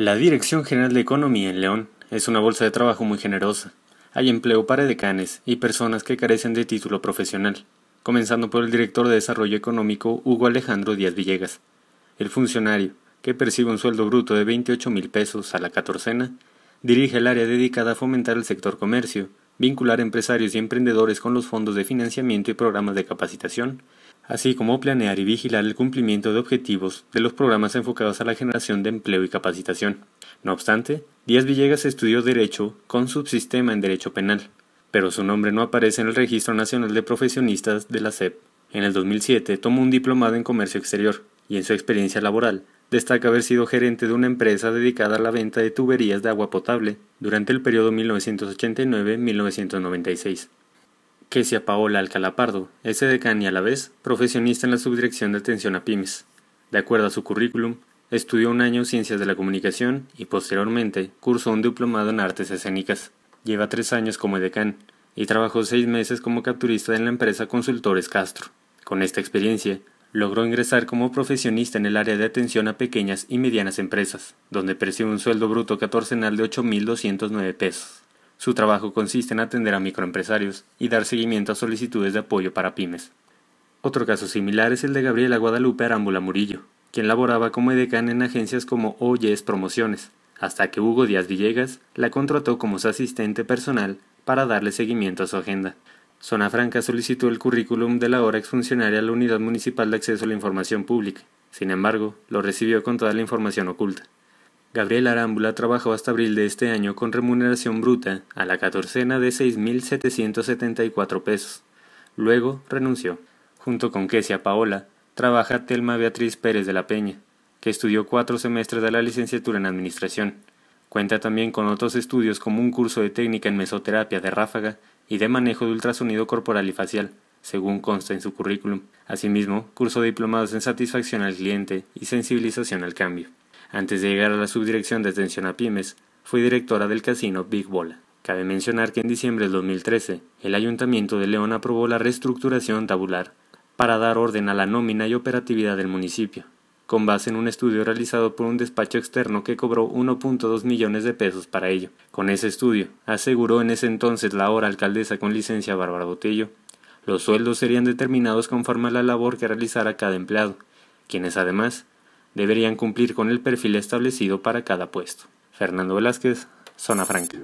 La Dirección General de Economía en León es una bolsa de trabajo muy generosa. Hay empleo para decanes y personas que carecen de título profesional, comenzando por el director de Desarrollo Económico Hugo Alejandro Díaz Villegas. El funcionario, que percibe un sueldo bruto de 28 mil pesos a la catorcena, dirige el área dedicada a fomentar el sector comercio, vincular empresarios y emprendedores con los fondos de financiamiento y programas de capacitación, así como planear y vigilar el cumplimiento de objetivos de los programas enfocados a la generación de empleo y capacitación. No obstante, Díaz Villegas estudió Derecho con subsistema en Derecho Penal, pero su nombre no aparece en el Registro Nacional de Profesionistas de la SEP. En el 2007 tomó un diplomado en Comercio Exterior y en su experiencia laboral destaca haber sido gerente de una empresa dedicada a la venta de tuberías de agua potable durante el periodo 1989-1996. Kesia Paola Alcalapardo es y a la vez profesionista en la Subdirección de Atención a Pymes. De acuerdo a su currículum, estudió un año Ciencias de la Comunicación y posteriormente cursó un diplomado en Artes Escénicas. Lleva tres años como edecán y trabajó seis meses como capturista en la empresa Consultores Castro. Con esta experiencia, logró ingresar como profesionista en el área de atención a pequeñas y medianas empresas, donde percibe un sueldo bruto catorcenal de 8.209 pesos. Su trabajo consiste en atender a microempresarios y dar seguimiento a solicitudes de apoyo para pymes. Otro caso similar es el de Gabriela Guadalupe Arámbula Murillo, quien laboraba como edecán en agencias como Oyes Promociones, hasta que Hugo Díaz Villegas la contrató como su asistente personal para darle seguimiento a su agenda. Zona Franca solicitó el currículum de la hora exfuncionaria a la Unidad Municipal de Acceso a la Información Pública. Sin embargo, lo recibió con toda la información oculta. Gabriel Arámbula trabajó hasta abril de este año con remuneración bruta a la catorcena de 6.774 pesos. Luego renunció. Junto con Kesia Paola, trabaja Telma Beatriz Pérez de la Peña, que estudió cuatro semestres de la licenciatura en Administración. Cuenta también con otros estudios como un curso de técnica en mesoterapia de ráfaga y de manejo de ultrasonido corporal y facial, según consta en su currículum. Asimismo, curso diplomados en satisfacción al cliente y sensibilización al cambio. Antes de llegar a la subdirección de atención a pymes, fue directora del casino Big Bola. Cabe mencionar que en diciembre de 2013, el Ayuntamiento de León aprobó la reestructuración tabular para dar orden a la nómina y operatividad del municipio, con base en un estudio realizado por un despacho externo que cobró 1.2 millones de pesos para ello. Con ese estudio, aseguró en ese entonces la ahora alcaldesa con licencia Bárbara Botello, los sueldos serían determinados conforme a la labor que realizara cada empleado, quienes además deberían cumplir con el perfil establecido para cada puesto. Fernando Velázquez, Zona Franca.